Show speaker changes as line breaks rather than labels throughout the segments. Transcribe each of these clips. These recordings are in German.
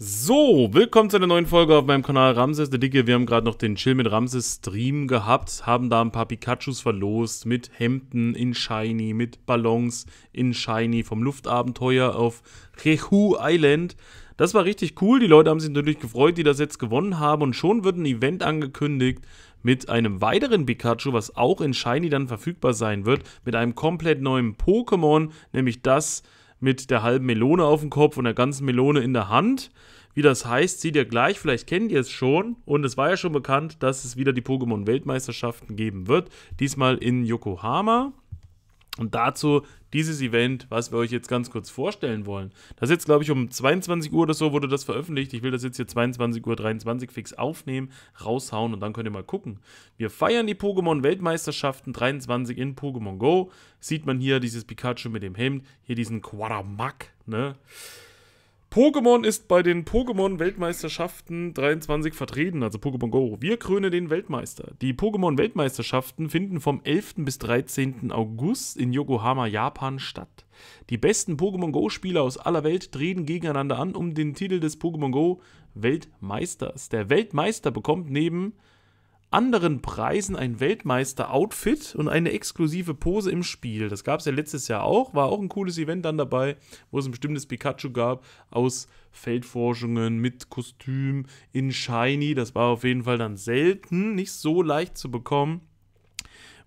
So, willkommen zu einer neuen Folge auf meinem Kanal Ramses der Dicke. Wir haben gerade noch den Chill mit Ramses Stream gehabt, haben da ein paar Pikachus verlost mit Hemden in Shiny, mit Ballons in Shiny vom Luftabenteuer auf Rehu Island. Das war richtig cool, die Leute haben sich natürlich gefreut, die das jetzt gewonnen haben und schon wird ein Event angekündigt mit einem weiteren Pikachu, was auch in Shiny dann verfügbar sein wird, mit einem komplett neuen Pokémon, nämlich das, mit der halben Melone auf dem Kopf und der ganzen Melone in der Hand. Wie das heißt, seht ihr gleich. Vielleicht kennt ihr es schon. Und es war ja schon bekannt, dass es wieder die Pokémon-Weltmeisterschaften geben wird. Diesmal in Yokohama. Und dazu dieses Event, was wir euch jetzt ganz kurz vorstellen wollen. Das ist jetzt, glaube ich, um 22 Uhr oder so wurde das veröffentlicht. Ich will das jetzt hier 22 Uhr 23 fix aufnehmen, raushauen und dann könnt ihr mal gucken. Wir feiern die Pokémon-Weltmeisterschaften 23 in Pokémon Go. Sieht man hier dieses Pikachu mit dem Hemd, hier diesen Quaramak, ne? Pokémon ist bei den Pokémon-Weltmeisterschaften 23 vertreten, also Pokémon Go. Wir krönen den Weltmeister. Die Pokémon-Weltmeisterschaften finden vom 11. bis 13. August in Yokohama, Japan statt. Die besten Pokémon Go-Spieler aus aller Welt treten gegeneinander an um den Titel des Pokémon Go Weltmeisters. Der Weltmeister bekommt neben anderen Preisen ein Weltmeister-Outfit und eine exklusive Pose im Spiel. Das gab es ja letztes Jahr auch, war auch ein cooles Event dann dabei, wo es ein bestimmtes Pikachu gab aus Feldforschungen mit Kostüm in Shiny. Das war auf jeden Fall dann selten, nicht so leicht zu bekommen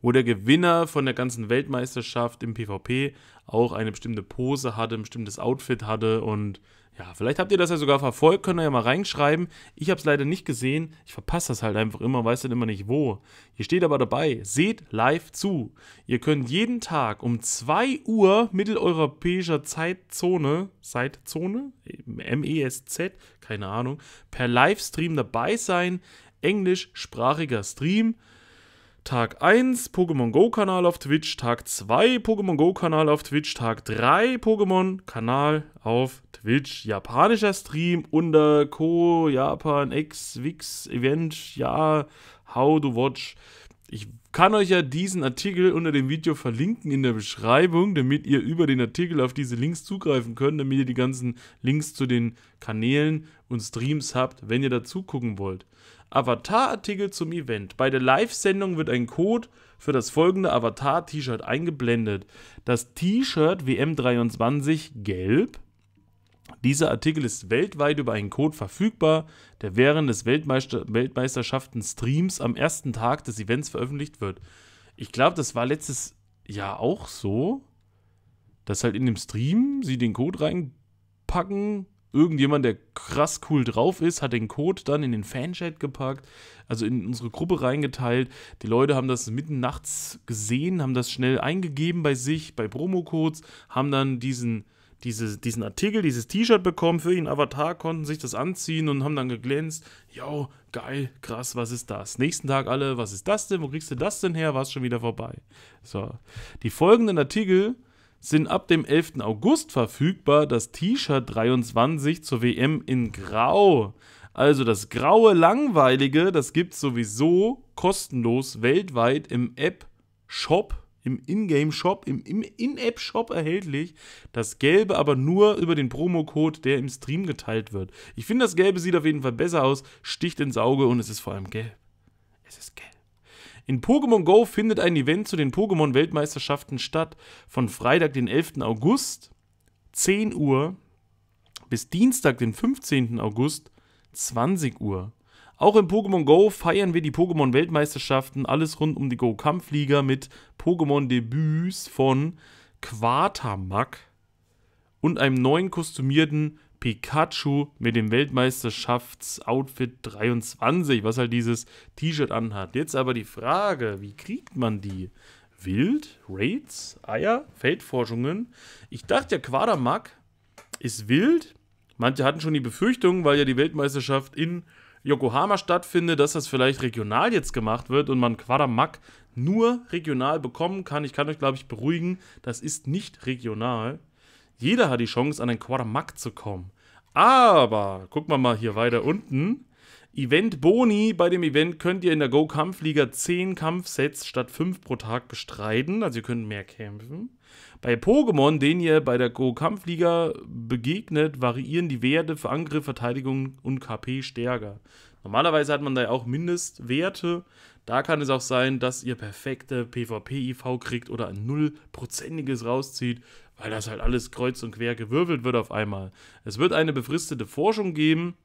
wo der Gewinner von der ganzen Weltmeisterschaft im PvP auch eine bestimmte Pose hatte, ein bestimmtes Outfit hatte und ja, vielleicht habt ihr das ja sogar verfolgt, könnt ihr ja mal reinschreiben. Ich habe es leider nicht gesehen. Ich verpasse das halt einfach immer, weiß dann immer nicht wo. Hier steht aber dabei, seht live zu. Ihr könnt jeden Tag um 2 Uhr mitteleuropäischer Zeitzone, Zeitzone, MESZ, keine Ahnung, per Livestream dabei sein. Englischsprachiger Stream. Tag 1 Pokémon Go Kanal auf Twitch, Tag 2 Pokémon Go Kanal auf Twitch, Tag 3 Pokémon Kanal auf Twitch, japanischer Stream unter Co Japan X Wix Event, ja, how to watch. Ich kann euch ja diesen Artikel unter dem Video verlinken in der Beschreibung, damit ihr über den Artikel auf diese Links zugreifen könnt, damit ihr die ganzen Links zu den Kanälen und Streams habt, wenn ihr dazu gucken wollt. Avatar-Artikel zum Event. Bei der Live-Sendung wird ein Code für das folgende Avatar-T-Shirt eingeblendet. Das T-Shirt WM23 gelb. Dieser Artikel ist weltweit über einen Code verfügbar, der während des Weltmeister Weltmeisterschaften-Streams am ersten Tag des Events veröffentlicht wird. Ich glaube, das war letztes Jahr auch so, dass halt in dem Stream sie den Code reinpacken irgendjemand, der krass cool drauf ist, hat den Code dann in den Fanchat gepackt, also in unsere Gruppe reingeteilt. Die Leute haben das mitten nachts gesehen, haben das schnell eingegeben bei sich, bei Promocodes, haben dann diesen, diese, diesen Artikel, dieses T-Shirt bekommen für ihren Avatar, konnten sich das anziehen und haben dann geglänzt. Jo, geil, krass, was ist das? Nächsten Tag alle, was ist das denn? Wo kriegst du das denn her? War es schon wieder vorbei. So, die folgenden Artikel sind ab dem 11. August verfügbar das T-Shirt 23 zur WM in Grau. Also das graue Langweilige, das gibt es sowieso kostenlos weltweit im App-Shop, im Ingame-Shop, im, im In-App-Shop erhältlich. Das Gelbe aber nur über den Promocode, der im Stream geteilt wird. Ich finde, das Gelbe sieht auf jeden Fall besser aus, sticht ins Auge und es ist vor allem gelb. Es ist gelb. In Pokémon Go findet ein Event zu den Pokémon-Weltmeisterschaften statt. Von Freitag, den 11. August, 10 Uhr, bis Dienstag, den 15. August, 20 Uhr. Auch in Pokémon Go feiern wir die Pokémon-Weltmeisterschaften, alles rund um die Go-Kampfliga mit Pokémon-Debüts von Quatermack und einem neuen kostümierten Pikachu mit dem Weltmeisterschaftsoutfit 23, was halt dieses T-Shirt anhat. Jetzt aber die Frage, wie kriegt man die? Wild? Raids? Eier? Feldforschungen? Ich dachte, ja, Quadermack ist wild. Manche hatten schon die Befürchtung, weil ja die Weltmeisterschaft in Yokohama stattfindet, dass das vielleicht regional jetzt gemacht wird und man Quadermack nur regional bekommen kann. Ich kann euch, glaube ich, beruhigen, das ist nicht regional. Jeder hat die Chance, an den Quartermack zu kommen. Aber, gucken wir mal hier weiter unten. Event Boni. Bei dem Event könnt ihr in der Go-Kampfliga 10 Kampfsets statt 5 pro Tag bestreiten. Also ihr könnt mehr kämpfen. Bei Pokémon, denen ihr bei der Go-Kampfliga begegnet, variieren die Werte für Angriff, Verteidigung und KP stärker. Normalerweise hat man da ja auch Mindestwerte, da kann es auch sein, dass ihr perfekte PvP-IV kriegt oder ein nullprozentiges rauszieht, weil das halt alles kreuz und quer gewürfelt wird auf einmal. Es wird eine befristete Forschung geben,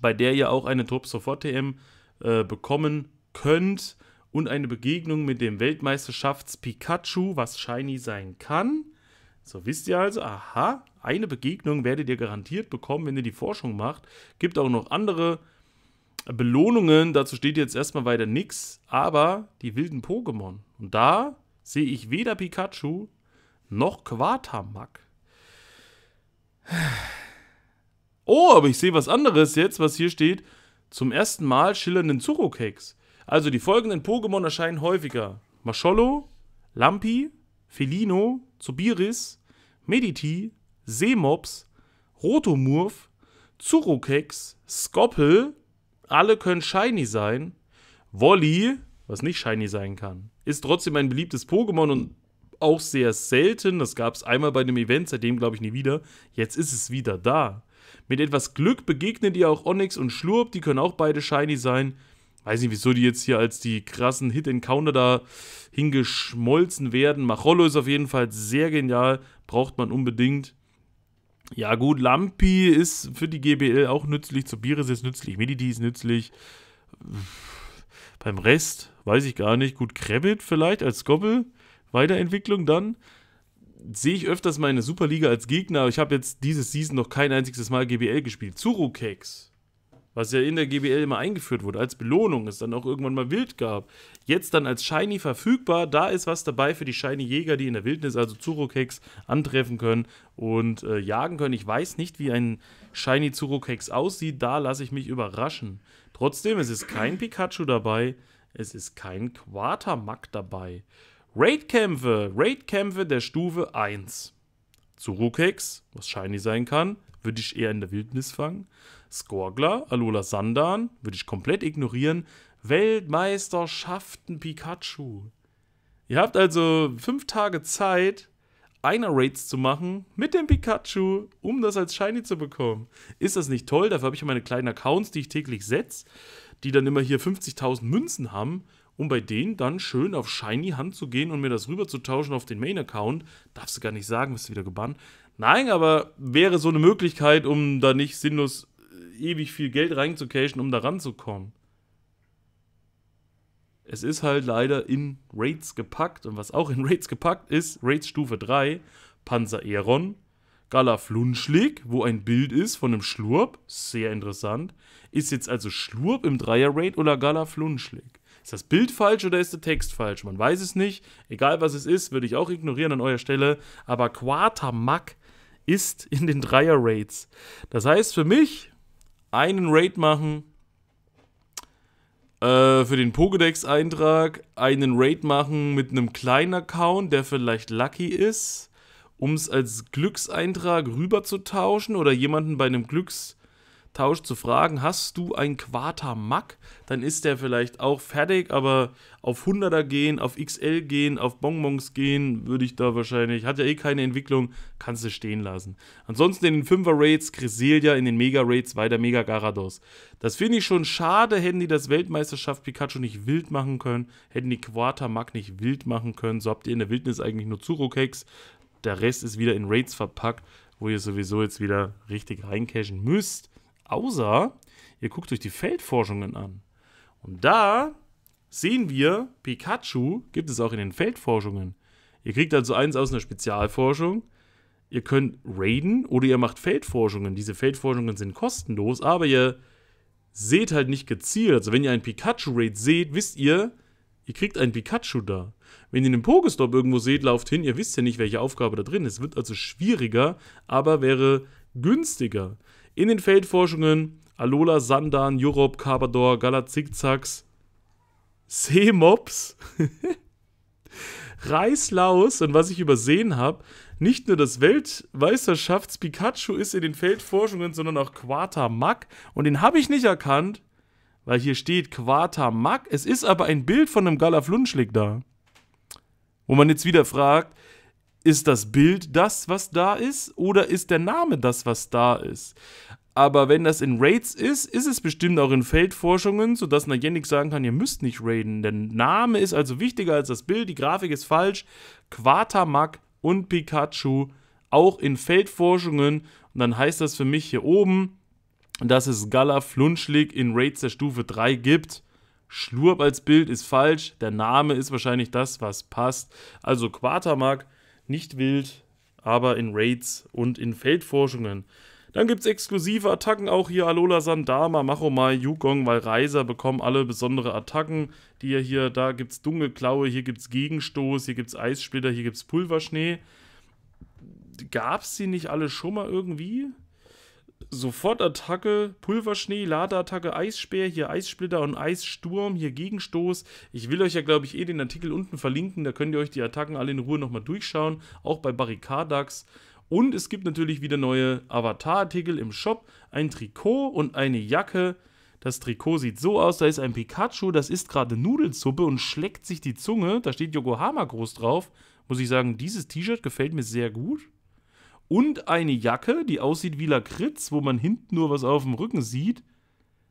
bei der ihr auch eine Top Sofort TM äh, bekommen könnt und eine Begegnung mit dem Weltmeisterschafts Pikachu, was shiny sein kann. So wisst ihr also, aha, eine Begegnung werdet ihr garantiert bekommen, wenn ihr die Forschung macht. Gibt auch noch andere Belohnungen, dazu steht jetzt erstmal weiter nichts, aber die wilden Pokémon. Und da sehe ich weder Pikachu noch Quatamak. Oh, aber ich sehe was anderes jetzt, was hier steht. Zum ersten Mal schillernden Zuckerkeks. Also die folgenden Pokémon erscheinen häufiger. Maschollo, Lampi, Felino, Zubiris, Mediti, Seemops, Rotomurf, Zurukex, Skoppel, alle können shiny sein. Wolli, was nicht shiny sein kann, ist trotzdem ein beliebtes Pokémon und auch sehr selten. Das gab es einmal bei einem Event, seitdem glaube ich nie wieder. Jetzt ist es wieder da. Mit etwas Glück begegnet ihr auch Onyx und Schlurp, die können auch beide shiny sein. Weiß nicht, wieso die jetzt hier als die krassen Hit-Encounter da hingeschmolzen werden. Machollo ist auf jeden Fall sehr genial, braucht man unbedingt. Ja, gut, Lampi ist für die GBL auch nützlich, zu Bieres ist nützlich, Medidi ist nützlich. Beim Rest weiß ich gar nicht. Gut, Krebit vielleicht als Gobbel, Weiterentwicklung dann. Sehe ich öfters meine Superliga als Gegner. Ich habe jetzt dieses Season noch kein einziges Mal GBL gespielt. Zurukex was ja in der GBL immer eingeführt wurde, als Belohnung, es dann auch irgendwann mal wild gab, jetzt dann als Shiny verfügbar, da ist was dabei für die Shiny-Jäger, die in der Wildnis, also Zurokex, antreffen können und äh, jagen können. Ich weiß nicht, wie ein Shiny Zurokex aussieht, da lasse ich mich überraschen. Trotzdem, es ist kein Pikachu dabei, es ist kein Quatermack dabei. Raidkämpfe, Raidkämpfe der Stufe 1. Zurukeks, was shiny sein kann, würde ich eher in der Wildnis fangen. Skorgler, Alola Sandan, würde ich komplett ignorieren. Weltmeisterschaften Pikachu. Ihr habt also fünf Tage Zeit, einer Raids zu machen mit dem Pikachu, um das als Shiny zu bekommen. Ist das nicht toll? Dafür habe ich meine kleinen Accounts, die ich täglich setze, die dann immer hier 50.000 Münzen haben um bei denen dann schön auf Shiny Hand zu gehen und mir das rüberzutauschen auf den Main-Account. Darfst du gar nicht sagen, bist du wieder gebannt. Nein, aber wäre so eine Möglichkeit, um da nicht sinnlos äh, ewig viel Geld reinzucachen, um da ranzukommen. Es ist halt leider in Raids gepackt und was auch in Raids gepackt ist, Raids Stufe 3, Panzer Eron, Galaflunschlig, wo ein Bild ist von einem Schlurp, sehr interessant. Ist jetzt also Schlurp im Dreier-Raid oder Galaflunschlig? Ist das Bild falsch oder ist der Text falsch? Man weiß es nicht. Egal was es ist, würde ich auch ignorieren an eurer Stelle. Aber Quatermack ist in den dreier raids Das heißt für mich, einen Raid machen, äh, für den Pokedex-Eintrag einen Raid machen mit einem kleinen Account, der vielleicht lucky ist, um es als Glückseintrag rüberzutauschen oder jemanden bei einem Glücks Tausch zu fragen, hast du ein Quarter Mack? Dann ist der vielleicht auch fertig, aber auf 100er gehen, auf XL gehen, auf Bonbons gehen, würde ich da wahrscheinlich, hat ja eh keine Entwicklung, kannst du stehen lassen. Ansonsten in den 5er Raids Cresselia, in den Mega Raids weiter Mega Garados. Das finde ich schon schade, hätten die das Weltmeisterschaft Pikachu nicht wild machen können, hätten die Quarter Mack nicht wild machen können, so habt ihr in der Wildnis eigentlich nur zuro der Rest ist wieder in Raids verpackt, wo ihr sowieso jetzt wieder richtig reincashen müsst. Außer ihr guckt euch die Feldforschungen an. Und da sehen wir, Pikachu gibt es auch in den Feldforschungen. Ihr kriegt also eins aus einer Spezialforschung. Ihr könnt raiden oder ihr macht Feldforschungen. Diese Feldforschungen sind kostenlos, aber ihr seht halt nicht gezielt. Also wenn ihr einen Pikachu-Raid seht, wisst ihr, ihr kriegt einen Pikachu da. Wenn ihr einen Pokestop irgendwo seht, lauft hin, ihr wisst ja nicht, welche Aufgabe da drin ist. Es Wird also schwieriger, aber wäre günstiger. In den Feldforschungen Alola, Sandan, Jurop, Kabador, Galazikzax, Seemops, Reislaus und was ich übersehen habe, nicht nur das Weltmeisterschafts-Pikachu ist in den Feldforschungen, sondern auch Quatamak. Und den habe ich nicht erkannt, weil hier steht Quatamak. Es ist aber ein Bild von einem Galaflunschlick da. Wo man jetzt wieder fragt, ist das Bild das, was da ist? Oder ist der Name das, was da ist? Aber wenn das in Raids ist, ist es bestimmt auch in Feldforschungen, sodass Najenik sagen kann, ihr müsst nicht raiden. Der Name ist also wichtiger als das Bild, die Grafik ist falsch. Quatermack und Pikachu auch in Feldforschungen. Und dann heißt das für mich hier oben, dass es Gala Flunschlig in Raids der Stufe 3 gibt. Schlurp als Bild ist falsch, der Name ist wahrscheinlich das, was passt. Also Quatermack nicht wild, aber in Raids und in Feldforschungen. Dann gibt es exklusive Attacken, auch hier Alola Sandama, Machomai, Yukong, Valreiser bekommen alle besondere Attacken, die ihr hier, da gibt es Dunkelklaue, hier gibt es Gegenstoß, hier gibt es Eissplitter, hier gibt es Pulverschnee. Gab es die nicht alle schon mal irgendwie? Sofortattacke, Pulverschnee, Ladeattacke, Eisspeer, hier Eissplitter und Eissturm, hier Gegenstoß. Ich will euch ja, glaube ich, eh den Artikel unten verlinken, da könnt ihr euch die Attacken alle in Ruhe nochmal durchschauen, auch bei Barrikadax. Und es gibt natürlich wieder neue Avatar-Artikel im Shop, ein Trikot und eine Jacke. Das Trikot sieht so aus, da ist ein Pikachu, das isst gerade Nudelsuppe und schlägt sich die Zunge, da steht Yokohama groß drauf. Muss ich sagen, dieses T-Shirt gefällt mir sehr gut und eine Jacke, die aussieht wie Lakritz, wo man hinten nur was auf dem Rücken sieht.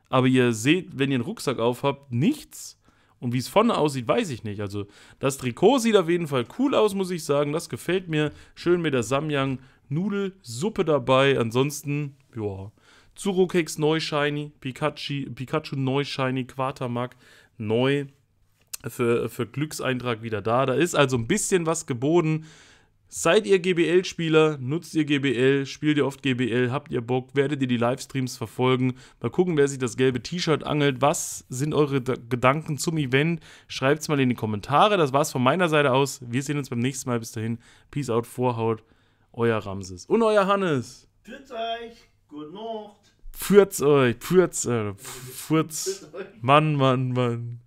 Aber ihr seht, wenn ihr einen Rucksack aufhabt, nichts. Und wie es vorne aussieht, weiß ich nicht. Also das Trikot sieht auf jeden Fall cool aus, muss ich sagen. Das gefällt mir. Schön mit der Samyang Nudelsuppe dabei. Ansonsten, ja. Zurukeks neu shiny, Pikachu, Pikachu neu shiny, Quatermark neu für, für Glückseintrag wieder da. Da ist also ein bisschen was geboten. Seid ihr GBL-Spieler, nutzt ihr GBL, spielt ihr oft GBL, habt ihr Bock, werdet ihr die Livestreams verfolgen, mal gucken, wer sich das gelbe T-Shirt angelt, was sind eure D Gedanken zum Event, schreibt es mal in die Kommentare, das war's von meiner Seite aus, wir sehen uns beim nächsten Mal, bis dahin, Peace out, Vorhaut, euer Ramses und euer Hannes. Führt's euch, gute Nacht. Führt's euch, führt's, äh, führt's, Mann, Mann, Mann.